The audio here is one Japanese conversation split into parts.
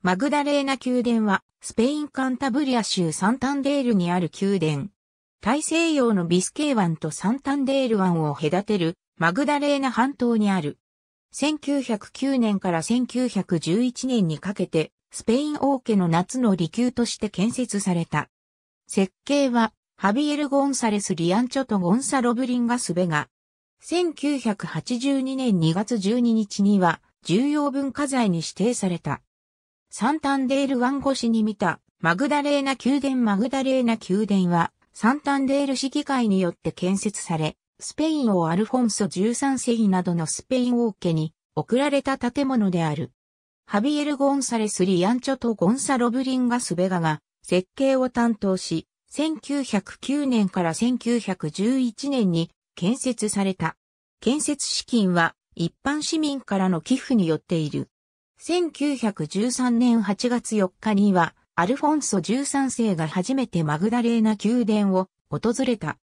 マグダレーナ宮殿は、スペインカンタブリア州サンタンデールにある宮殿。大西洋のビスケー湾とサンタンデール湾を隔てるマグダレーナ半島にある。1909年から1911年にかけて、スペイン王家の夏の離宮として建設された。設計は、ハビエル・ゴンサレス・リアンチョとゴンサロ・ブリンガスベガ。1982年2月12日には、重要文化財に指定された。サンタンデール湾越しに見たマグダレーナ宮殿マグダレーナ宮殿はサンタンデール市議会によって建設され、スペイン王アルフォンソ13世などのスペイン王家に贈られた建物である。ハビエル・ゴンサレス・リアンチョとゴンサロ・ブリンガスベガが設計を担当し、1909年から1911年に建設された。建設資金は一般市民からの寄付によっている。1913年8月4日には、アルフォンソ13世が初めてマグダレーナ宮殿を訪れた。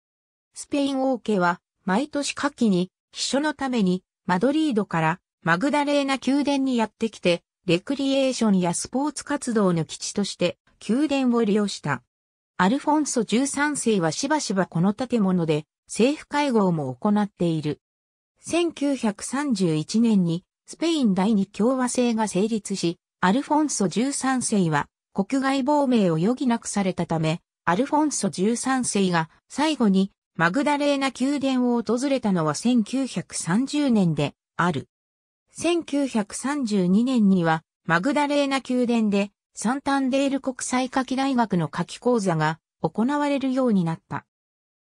スペイン王家は、毎年夏季に、秘書のために、マドリードからマグダレーナ宮殿にやってきて、レクリエーションやスポーツ活動の基地として宮殿を利用した。アルフォンソ13世はしばしばこの建物で政府会合も行っている。1931年にスペイン第二共和制が成立し、アルフォンソ13世は国外亡命を余儀なくされたため、アルフォンソ13世が最後にマグダレーナ宮殿を訪れたのは1930年である。1932年にはマグダレーナ宮殿でサンタンデール国際夏季大学の夏季講座が行われるようになった。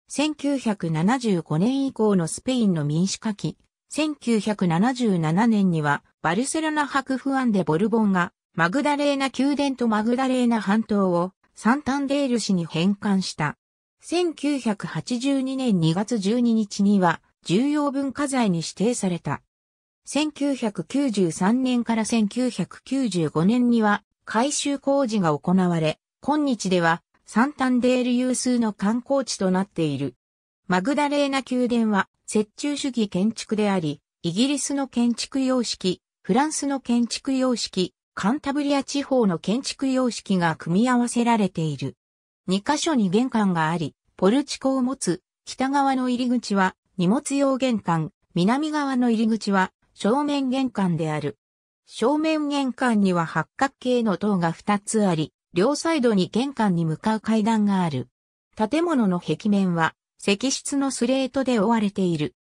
1975年以降のスペインの民主夏季1977年にはバルセロナ博フアンデ・ボルボンがマグダレーナ宮殿とマグダレーナ半島をサンタンデール市に返還した。1982年2月12日には重要文化財に指定された。1993年から1995年には改修工事が行われ、今日ではサンタンデール有数の観光地となっている。マグダレーナ宮殿は折衷主義建築であり、イギリスの建築様式、フランスの建築様式、カンタブリア地方の建築様式が組み合わせられている。2カ所に玄関があり、ポルチコを持つ北側の入り口は荷物用玄関、南側の入り口は正面玄関である。正面玄関には八角形の塔が2つあり、両サイドに玄関に向かう階段がある。建物の壁面は石室のスレートで覆われている。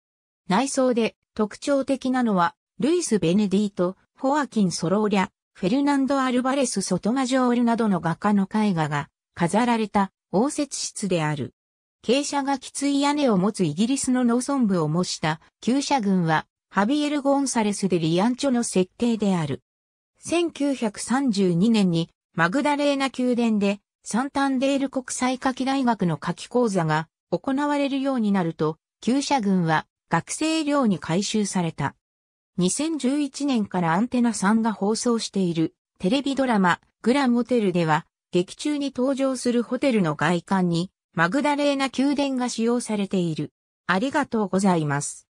内装で特徴的なのは、ルイス・ベネディート、フォアキン・ソローリャ、フェルナンド・アルバレス・ソトマジョールなどの画家の絵画が飾られた応接室である。傾斜がきつい屋根を持つイギリスの農村部を模した旧社群はハビエル・ゴンサレスでリアンチョの設計である。1932年にマグダレーナ宮殿でサンタンデール国際夏季大学の夏季講座が行われるようになると、旧社軍は学生寮に改修された。2011年からアンテナさんが放送しているテレビドラマグランホテルでは劇中に登場するホテルの外観にマグダレーナ宮殿が使用されている。ありがとうございます。